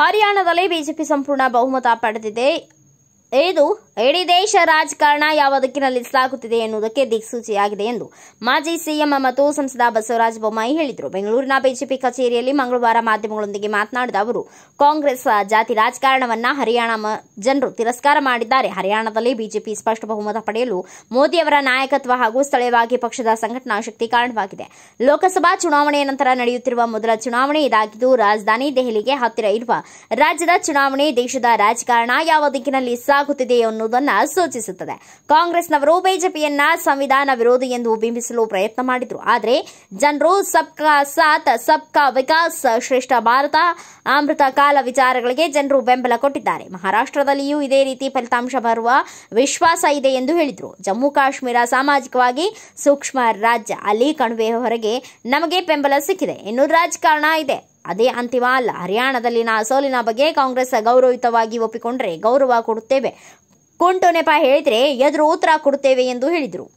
ಹರಿಯಾಣದಲ್ಲಿ ಬಿಜೆಪಿ ಸಂಪೂರ್ಣ ಬಹುಮತ ಪಡೆದಿದೆ ಇದು ಇಡೀ ದೇಶ ರಾಜಕಾರಣ ಯಾವ ದಿಕ್ಕಿನಲ್ಲಿ ಸಾಗುತ್ತಿದೆ ಎನ್ನುವುದಕ್ಕೆ ದಿಕ್ಸೂಚಿಯಾಗಿದೆ ಎಂದು ಮಾಜಿ ಸಿಎಂ ಮತ್ತು ಸಂಸದ ಬಸವರಾಜ ಬೊಮ್ಮಾಯಿ ಹೇಳಿದರು ಬೆಂಗಳೂರಿನ ಬಿಜೆಪಿ ಕಚೇರಿಯಲ್ಲಿ ಮಂಗಳವಾರ ಮಾಧ್ಯಮಗಳೊಂದಿಗೆ ಮಾತನಾಡಿದ ಅವರು ಕಾಂಗ್ರೆಸ್ ಜಾತಿ ರಾಜಕಾರಣವನ್ನ ಹರಿಯಾಣ ಜನರು ತಿರಸ್ಕಾರ ಮಾಡಿದ್ದಾರೆ ಹರಿಯಾಣದಲ್ಲಿ ಬಿಜೆಪಿ ಸ್ಪಷ್ಟ ಬಹುಮತ ಪಡೆಯಲು ಮೋದಿಯವರ ನಾಯಕತ್ವ ಹಾಗೂ ಸ್ಥಳೀಯವಾಗಿ ಪಕ್ಷದ ಸಂಘಟನಾ ಶಕ್ತಿ ಕಾರಣವಾಗಿದೆ ಲೋಕಸಭಾ ಚುನಾವಣೆಯ ನಂತರ ನಡೆಯುತ್ತಿರುವ ಮೊದಲ ಚುನಾವಣೆ ಇದಾಗಿದ್ದು ರಾಜಧಾನಿ ದೆಹಲಿಗೆ ಹತ್ತಿರ ಇರುವ ರಾಜ್ಯದ ಚುನಾವಣೆ ದೇಶದ ರಾಜಕಾರಣ ಯಾವ ದಿಕ್ಕಿನಲ್ಲಿ ಸಾಗುತ್ತಿದೆ ಅನ್ನೋದನ್ನ ಸೂಚಿಸುತ್ತದೆ ಕಾಂಗ್ರೆಸ್ನವರು ಬಿಜೆಪಿಯನ್ನ ಸಂವಿಧಾನ ವಿರೋಧಿ ಎಂದು ಬಿಂಬಿಸಲು ಪ್ರಯತ್ನ ಮಾಡಿದ್ರು ಆದರೆ ಜನರು ಸಬ್ ಕಾ ಸಾತ್ ಸಬ್ ಕಾ ವಿಕಾಸ್ ಶ್ರೇಷ್ಠ ಭಾರತ ಅಮೃತ ಕಾಲ ವಿಚಾರಗಳಿಗೆ ಜನರು ಬೆಂಬಲ ಕೊಟ್ಟಿದ್ದಾರೆ ಮಹಾರಾಷ್ಟ್ರದಲ್ಲಿಯೂ ಇದೇ ರೀತಿ ಫಲಿತಾಂಶ ಬರುವ ವಿಶ್ವಾಸ ಇದೆ ಎಂದು ಹೇಳಿದರು ಜಮ್ಮು ಕಾಶ್ಮೀರ ಸಾಮಾಜಿಕವಾಗಿ ಸೂಕ್ಷ್ಮ ರಾಜ್ಯ ಅಲ್ಲಿ ಕಣಿವೆ ಹೊರಗೆ ನಮಗೆ ಬೆಂಬಲ ಸಿಕ್ಕಿದೆ ಇನ್ನು ರಾಜಕಾರಣ ಇದೆ ಅದೇ ಅಂತಿಮ ಅಲ್ಲ ಹರಿಯಾಣದಲ್ಲಿನ ಸೋಲಿನ ಬಗ್ಗೆ ಕಾಂಗ್ರೆಸ್ ಗೌರವಯುತವಾಗಿ ಒಪ್ಪಿಕೊಂಡರೆ ಗೌರವ ಕೊಡುತ್ತೇವೆ ನೆಪ ಹೇಳಿದ್ರೆ ಎದುರು ಉತ್ತರ ಕೊಡುತ್ತೇವೆ ಎಂದು ಹೇಳಿದರು